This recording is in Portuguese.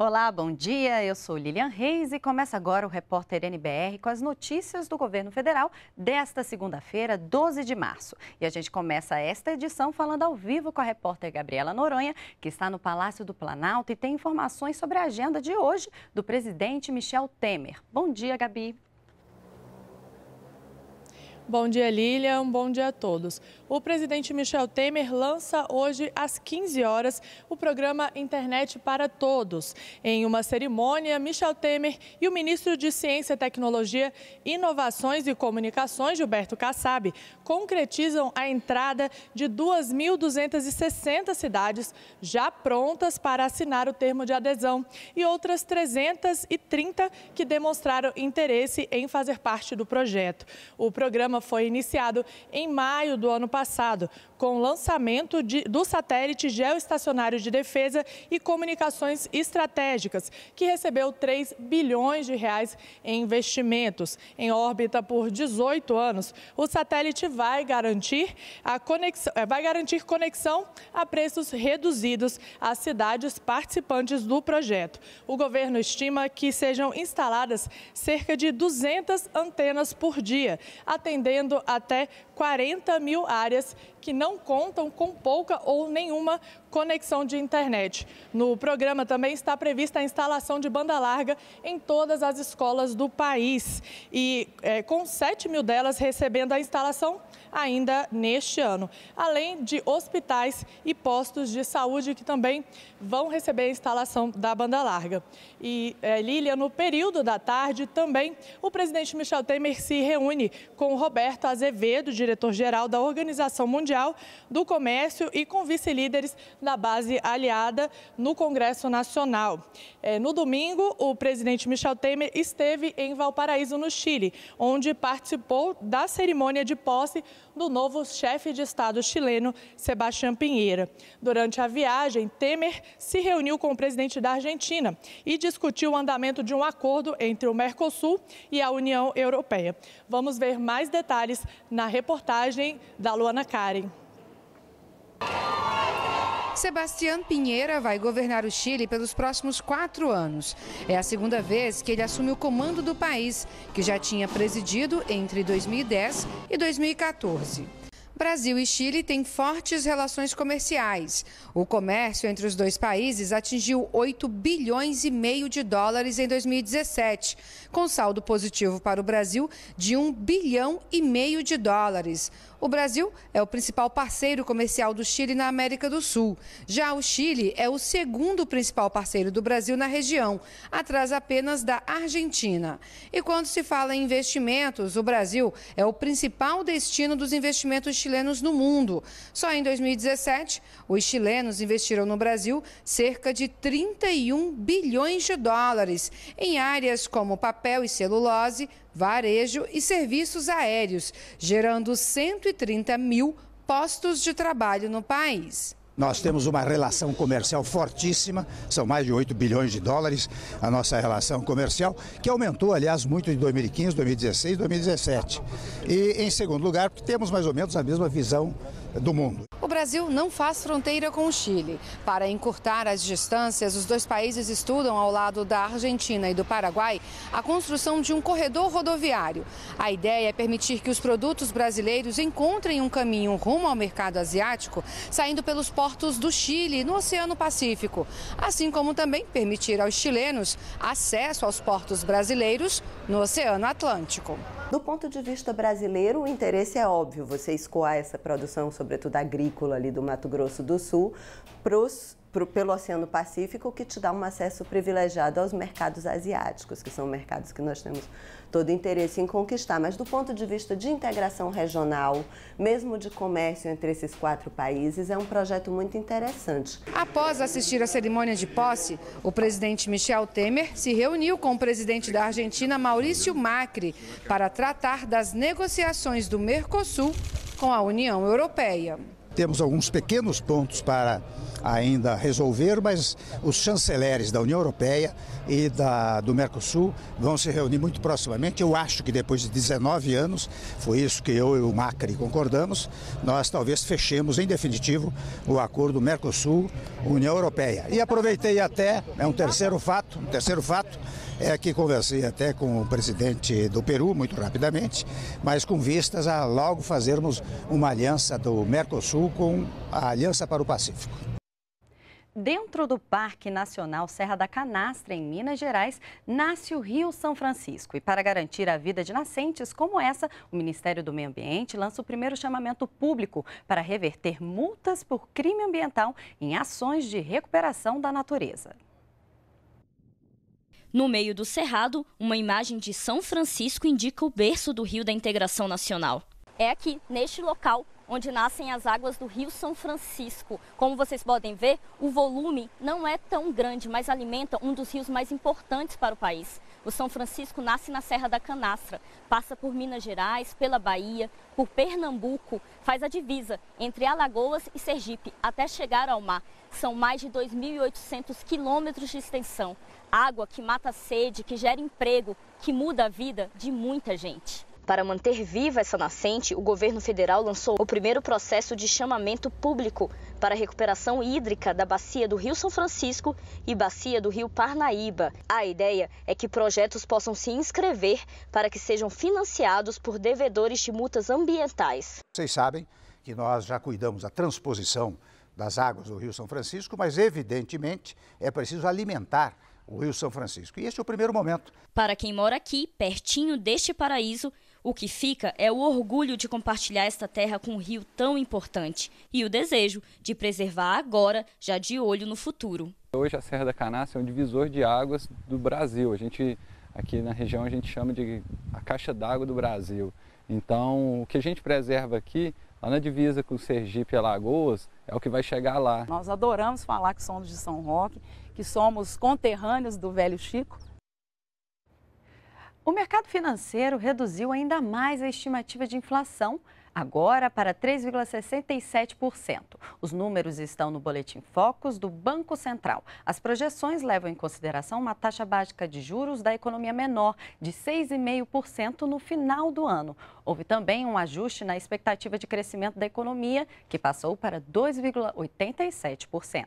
Olá, bom dia. Eu sou Lilian Reis e começa agora o repórter NBR com as notícias do governo federal desta segunda-feira, 12 de março. E a gente começa esta edição falando ao vivo com a repórter Gabriela Noronha, que está no Palácio do Planalto e tem informações sobre a agenda de hoje do presidente Michel Temer. Bom dia, Gabi. Bom dia, Lilian. Bom dia a todos. O presidente Michel Temer lança hoje, às 15 horas, o programa Internet para Todos. Em uma cerimônia, Michel Temer e o ministro de Ciência, Tecnologia, Inovações e Comunicações, Gilberto Kassab, concretizam a entrada de 2.260 cidades já prontas para assinar o termo de adesão e outras 330 que demonstraram interesse em fazer parte do projeto. O programa programa foi iniciado em maio do ano passado, com o lançamento de, do satélite geoestacionário de defesa e comunicações estratégicas, que recebeu 3 bilhões de reais em investimentos. Em órbita por 18 anos, o satélite vai garantir, a conexão, eh, vai garantir conexão a preços reduzidos às cidades participantes do projeto. O governo estima que sejam instaladas cerca de 200 antenas por dia, atendendo atendendo até 40 mil áreas que não contam com pouca ou nenhuma conexão de internet. No programa também está prevista a instalação de banda larga em todas as escolas do país. E é, com 7 mil delas recebendo a instalação ainda neste ano. Além de hospitais e postos de saúde que também vão receber a instalação da banda larga. E é, Lília, no período da tarde também, o presidente Michel Temer se reúne com Roberto Azevedo, diretor-geral da Organização Mundial do Comércio, e com vice-líderes na base aliada no Congresso Nacional. É, no domingo, o presidente Michel Temer esteve em Valparaíso, no Chile, onde participou da cerimônia de posse do novo chefe de Estado chileno, Sebastião Pinheira. Durante a viagem, Temer se reuniu com o presidente da Argentina e discutiu o andamento de um acordo entre o Mercosul e a União Europeia. Vamos ver mais detalhes na reportagem da Luana Karen. Sebastián Pinheira vai governar o Chile pelos próximos quatro anos. É a segunda vez que ele assume o comando do país, que já tinha presidido entre 2010 e 2014. Brasil e Chile têm fortes relações comerciais. O comércio entre os dois países atingiu 8 bilhões e meio de dólares em 2017, com saldo positivo para o Brasil de 1 bilhão e meio de dólares. O Brasil é o principal parceiro comercial do Chile na América do Sul. Já o Chile é o segundo principal parceiro do Brasil na região, atrás apenas da Argentina. E quando se fala em investimentos, o Brasil é o principal destino dos investimentos chilenos chilenos no mundo. Só em 2017, os chilenos investiram no Brasil cerca de 31 bilhões de dólares em áreas como papel e celulose, varejo e serviços aéreos, gerando 130 mil postos de trabalho no país. Nós temos uma relação comercial fortíssima, são mais de 8 bilhões de dólares a nossa relação comercial, que aumentou, aliás, muito de 2015, 2016, 2017. E, em segundo lugar, porque temos mais ou menos a mesma visão do mundo. Brasil não faz fronteira com o Chile. Para encurtar as distâncias, os dois países estudam, ao lado da Argentina e do Paraguai, a construção de um corredor rodoviário. A ideia é permitir que os produtos brasileiros encontrem um caminho rumo ao mercado asiático, saindo pelos portos do Chile, no Oceano Pacífico, assim como também permitir aos chilenos acesso aos portos brasileiros no Oceano Atlântico. Do ponto de vista brasileiro, o interesse é óbvio, você escoar essa produção, sobretudo agrícola ali do Mato Grosso do Sul, para os pro, pelo Oceano Pacífico, que te dá um acesso privilegiado aos mercados asiáticos, que são mercados que nós temos todo interesse em conquistar. Mas do ponto de vista de integração regional, mesmo de comércio entre esses quatro países, é um projeto muito interessante. Após assistir à cerimônia de posse, o presidente Michel Temer se reuniu com o presidente da Argentina, Maurício Macri, para tratar das negociações do Mercosul com a União Europeia. Temos alguns pequenos pontos para ainda resolver, mas os chanceleres da União Europeia e da, do Mercosul vão se reunir muito proximamente. Eu acho que depois de 19 anos, foi isso que eu e o Macri concordamos, nós talvez fechemos em definitivo o acordo Mercosul-União Europeia. E aproveitei até, é um terceiro fato, um terceiro fato, é que conversei até com o presidente do Peru muito rapidamente, mas com vistas a logo fazermos uma aliança do Mercosul com a Aliança para o Pacífico. Dentro do Parque Nacional Serra da Canastra, em Minas Gerais, nasce o Rio São Francisco. E para garantir a vida de nascentes como essa, o Ministério do Meio Ambiente lança o primeiro chamamento público para reverter multas por crime ambiental em ações de recuperação da natureza. No meio do cerrado, uma imagem de São Francisco indica o berço do Rio da Integração Nacional. É aqui, neste local, onde nascem as águas do Rio São Francisco. Como vocês podem ver, o volume não é tão grande, mas alimenta um dos rios mais importantes para o país. O São Francisco nasce na Serra da Canastra, passa por Minas Gerais, pela Bahia, por Pernambuco, faz a divisa entre Alagoas e Sergipe até chegar ao mar. São mais de 2.800 quilômetros de extensão. Água que mata a sede, que gera emprego, que muda a vida de muita gente. Para manter viva essa nascente, o governo federal lançou o primeiro processo de chamamento público para a recuperação hídrica da bacia do Rio São Francisco e bacia do Rio Parnaíba. A ideia é que projetos possam se inscrever para que sejam financiados por devedores de multas ambientais. Vocês sabem que nós já cuidamos da transposição das águas do Rio São Francisco, mas evidentemente é preciso alimentar o Rio São Francisco. E este é o primeiro momento. Para quem mora aqui, pertinho deste paraíso, o que fica é o orgulho de compartilhar esta terra com um rio tão importante e o desejo de preservar agora, já de olho no futuro. Hoje a Serra da Canastra é um divisor de águas do Brasil. A gente aqui na região a gente chama de a caixa d'água do Brasil. Então, o que a gente preserva aqui, lá na divisa com Sergipe e Alagoas, é o que vai chegar lá. Nós adoramos falar que somos de São Roque, que somos conterrâneos do velho Chico, o mercado financeiro reduziu ainda mais a estimativa de inflação, agora para 3,67%. Os números estão no Boletim Focus do Banco Central. As projeções levam em consideração uma taxa básica de juros da economia menor, de 6,5% no final do ano. Houve também um ajuste na expectativa de crescimento da economia, que passou para 2,87%.